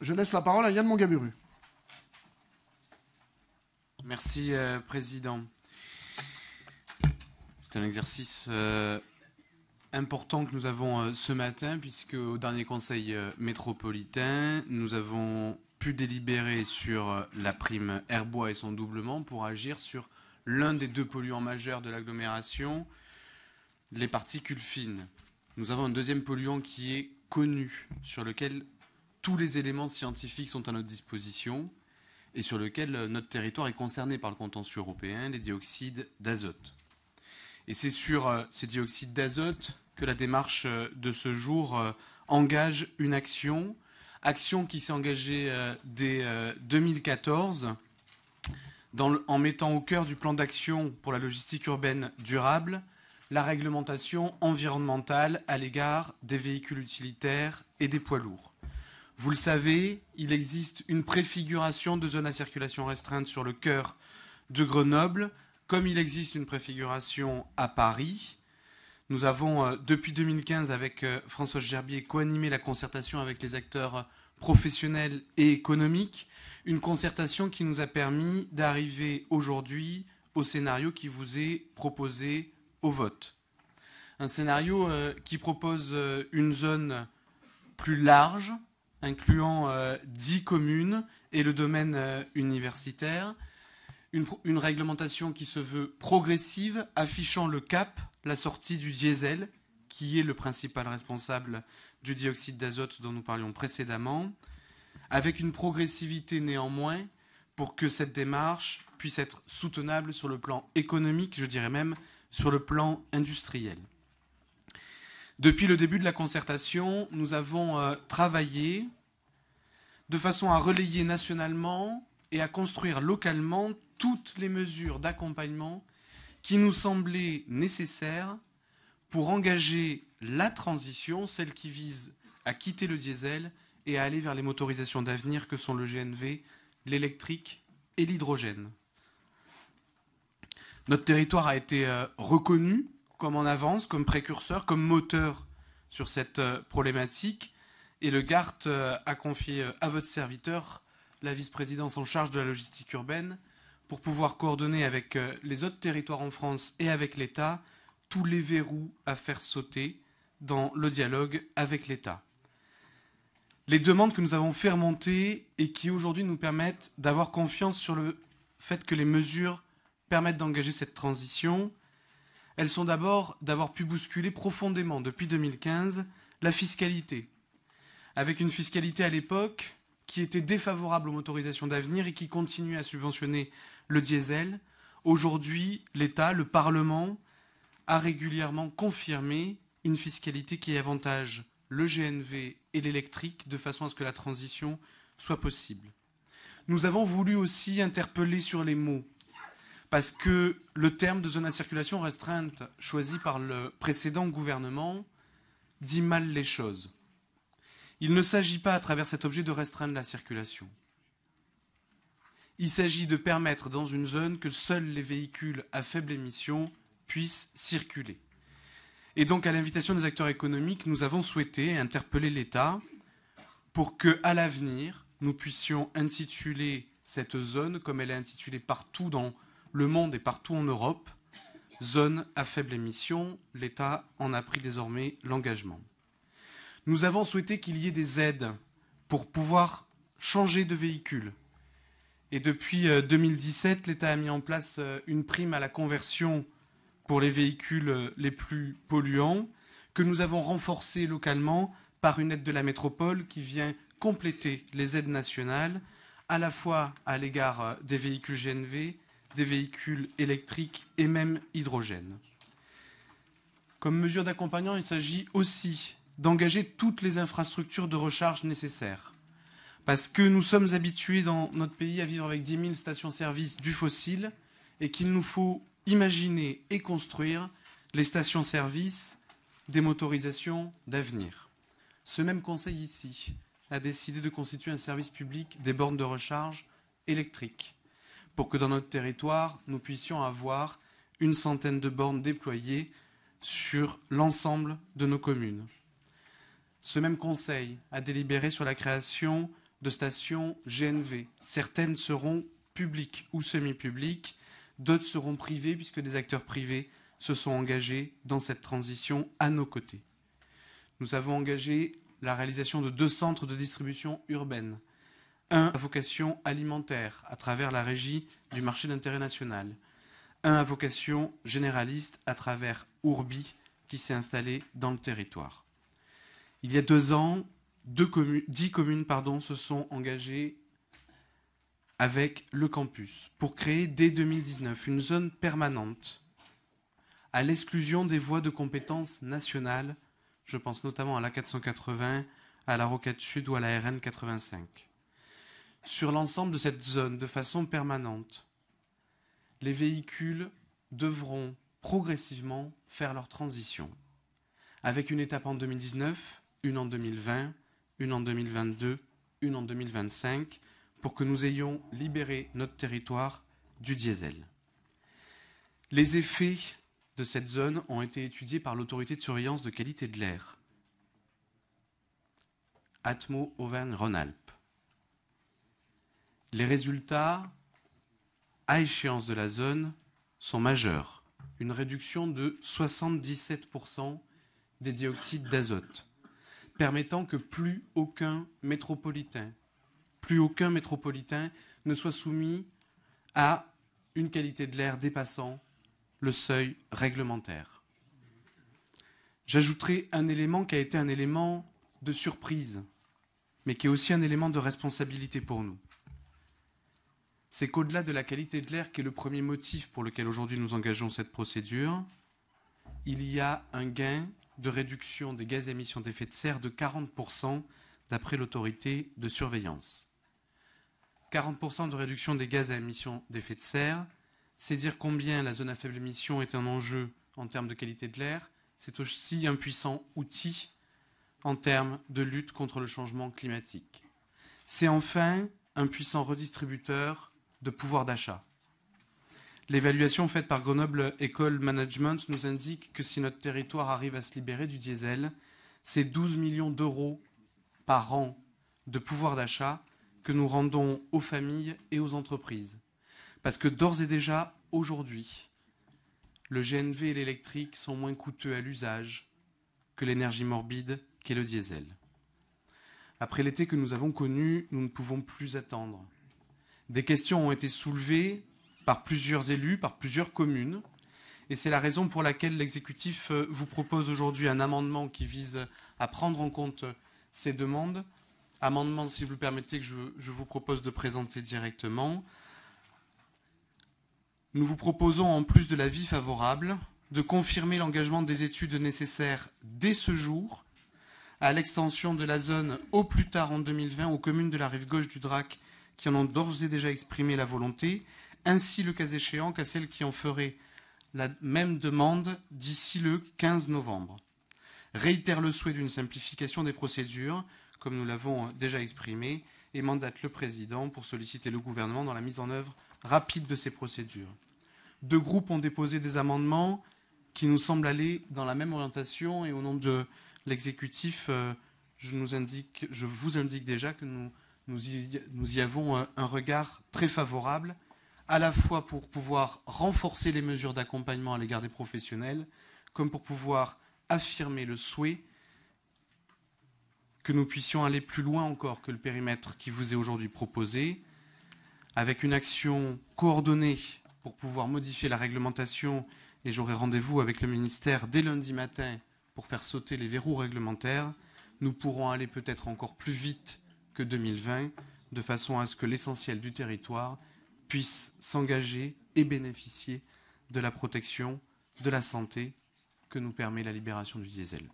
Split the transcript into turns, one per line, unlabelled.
Je laisse la parole à Yann Mongaburu. Merci, euh, Président. C'est un exercice euh, important que nous avons euh, ce matin, puisque au dernier Conseil métropolitain, nous avons pu délibérer sur la prime Bois et son doublement pour agir sur l'un des deux polluants majeurs de l'agglomération, les particules fines. Nous avons un deuxième polluant qui est connu, sur lequel tous les éléments scientifiques sont à notre disposition et sur lequel euh, notre territoire est concerné par le contentieux européen, les dioxydes d'azote. Et c'est sur euh, ces dioxydes d'azote que la démarche euh, de ce jour engage une action, action qui s'est engagée dès 2014 en mettant au cœur du plan d'action pour la logistique urbaine durable la réglementation environnementale à l'égard des véhicules utilitaires et des poids lourds. Vous le savez, il existe une préfiguration de zone à circulation restreinte sur le cœur de Grenoble, comme il existe une préfiguration à Paris. Nous avons, euh, depuis 2015, avec euh, Françoise François Gerbier, coanimé la concertation avec les acteurs professionnels et économiques, une concertation qui nous a permis d'arriver aujourd'hui au scénario qui vous est proposé au vote. Un scénario euh, qui propose une zone plus large, incluant euh, dix 10 communes et le domaine euh, universitaire. une, réglementation qui se veut progressive, affichant le cap, la sortie du diesel, qui est le principal responsable du dioxyde d'azote dont nous parlions précédemment, avec une progressivité néanmoins pour que cette démarche puisse être soutenable sur le plan économique, je dirais même sur le plan industriel. Depuis le début de la concertation, nous avons euh, travaillé de façon à relayer nationalement et à construire localement toutes les mesures d'accompagnement qui nous semblaient nécessaires pour engager la transition, celle qui vise à quitter le diesel et à aller vers les motorisations d'avenir que sont le GNV, l'électrique et l'hydrogène. Notre territoire a été euh, reconnu comme en avance, comme précurseur, comme moteur sur cette euh, problématique. Et le GART euh, a confié euh, à votre serviteur la vice-présidence en charge de la logistique urbaine pour pouvoir coordonner avec les autres territoires en France et avec l'État tous les verrous à faire sauter dans le dialogue avec l'État. Les demandes que nous avons fait remonter et qui aujourd'hui nous permettent d'avoir confiance sur le fait que les mesures permettent d'engager cette transition, elles sont d'abord d'avoir pu bousculer profondément, depuis 2015, la fiscalité, avec une fiscalité à l'époque qui était défavorable aux motorisations d'avenir et qui continuait à subventionner le diesel. Aujourd'hui, l'État, le Parlement, a régulièrement confirmé une fiscalité qui avantage le GNV et l'électrique de façon à ce que la transition soit possible. Nous avons voulu aussi interpeller sur les mots parce que le terme de zone à circulation restreinte choisi par le précédent gouvernement dit mal les choses. Il ne s'agit pas à travers cet objet de restreindre la circulation. Il s'agit de permettre dans une zone que seuls les véhicules à faible émission puissent circuler. Et donc, à l'invitation des acteurs économiques, nous avons souhaité interpeller l'État pour que, à l'avenir, nous puissions intituler cette zone, comme elle est intitulée partout dans le monde est partout en Europe, zone à faible émission, l'État en a pris désormais l'engagement. Nous avons souhaité qu'il y ait des aides pour pouvoir changer de véhicule. Et depuis 2017, euh, l'État a mis en place euh, une prime à la conversion pour les véhicules euh, les plus polluants, que nous avons renforcée localement par une aide de la métropole qui vient compléter les aides nationales, à la fois à l'égard des véhicules GNV, des véhicules électriques et même hydrogène. Comme mesure d'accompagnement, il s'agit aussi d'engager toutes les infrastructures de recharge nécessaires. Parce que nous sommes habitués dans notre pays à vivre avec 10 000 stations-service du fossile et qu'il nous faut imaginer et construire les stations-service des motorisations d'avenir. Ce même conseil ici a décidé de constituer un service public des bornes de recharge électriques pour que dans notre territoire, nous puissions avoir une centaine de bornes déployées sur l'ensemble de nos communes. Ce même Conseil a délibéré sur la création de stations GNV. Certaines seront publiques ou semi-publiques, d'autres seront privées puisque des acteurs privés se sont engagés dans cette transition à nos côtés. Nous avons engagé la réalisation de deux centres de distribution urbaine un à vocation alimentaire à travers la régie du marché d'intérêt national, un à vocation généraliste à travers Ourbi qui s'est installé dans le territoire. Il y a deux ans, dix communes pardon, se sont engagées avec le campus pour créer dès 2019 une zone permanente à l'exclusion des voies de compétences nationales, je pense notamment à l'A480, à la roquette Sud ou à la RN85 sur l'ensemble de cette zone de façon permanente. Les véhicules devront progressivement faire leur transition, avec une étape en 2019, une en 2020, une en 2022, une en 2025, pour que nous ayons libéré notre territoire du diesel. Les effets de cette zone ont été étudiés par l'autorité de surveillance de qualité de l'air, Atmo auvergne rhône les résultats à échéance de la zone sont majeurs. Une réduction de 77% des dioxydes d'azote, permettant que plus aucun métropolitain, plus aucun métropolitain ne soit soumis à une qualité de l'air dépassant le seuil réglementaire. J'ajouterai un élément qui a été un élément de surprise, mais qui est aussi un élément de responsabilité pour nous c'est qu'au-delà de la qualité de l'air, qui est le premier motif pour lequel aujourd'hui nous engageons cette procédure, il y a un gain de réduction des gaz à émissions d'effet de serre de 40% d'après l'autorité de surveillance. 40% de réduction des gaz à émissions d'effet de serre, c'est dire combien la zone à faible émission est un enjeu en termes de qualité de l'air, c'est aussi un puissant outil en termes de lutte contre le changement climatique. C'est enfin un puissant redistributeur de pouvoir d'achat. L'évaluation faite par Grenoble Ecole Management nous indique que si notre territoire arrive à se libérer du diesel, c'est 12 millions d'euros par an de pouvoir d'achat que nous rendons aux familles et aux entreprises. Parce que d'ores et déjà, aujourd'hui, le GNV et l'électrique sont moins coûteux à l'usage que l'énergie morbide qu'est le diesel. Après l'été que nous avons connu, nous ne pouvons plus attendre. Des questions ont été soulevées par plusieurs élus, par plusieurs communes, et c'est la raison pour laquelle l'exécutif euh, vous propose aujourd'hui un amendement qui vise à prendre en compte ces demandes. Amendement, si vous le permettez, que je, vous propose de présenter directement. Nous vous proposons, en plus de l'avis favorable, de confirmer l'engagement des études nécessaires dès ce jour à l'extension de la zone au plus tard en 2020 aux communes de la rive gauche du Drac qui en ont d'ores et déjà exprimé la volonté, ainsi le cas échéant qu'à celles qui en feraient la même demande d'ici le 15 novembre. Réitère le souhait d'une simplification des procédures, comme nous l'avons euh, déjà exprimé, et mandate le Président pour solliciter le gouvernement dans la mise en œuvre rapide de ces procédures. Deux groupes ont déposé des amendements qui nous semblent aller dans la même orientation et au nom de l'exécutif, euh, je, je vous indique déjà que nous nous y, avons un regard très favorable, à la fois pour pouvoir renforcer les mesures d'accompagnement à l'égard des professionnels, comme pour pouvoir affirmer le souhait que nous puissions aller plus loin encore que le périmètre qui vous est aujourd'hui proposé, avec une action coordonnée pour pouvoir modifier la réglementation. Et j'aurai rendez-vous avec le ministère dès lundi matin pour faire sauter les verrous réglementaires. Nous pourrons aller peut-être encore plus vite que 2020, de façon à ce que l'essentiel du territoire puisse s'engager et bénéficier de la protection de la santé que nous permet la libération du diesel.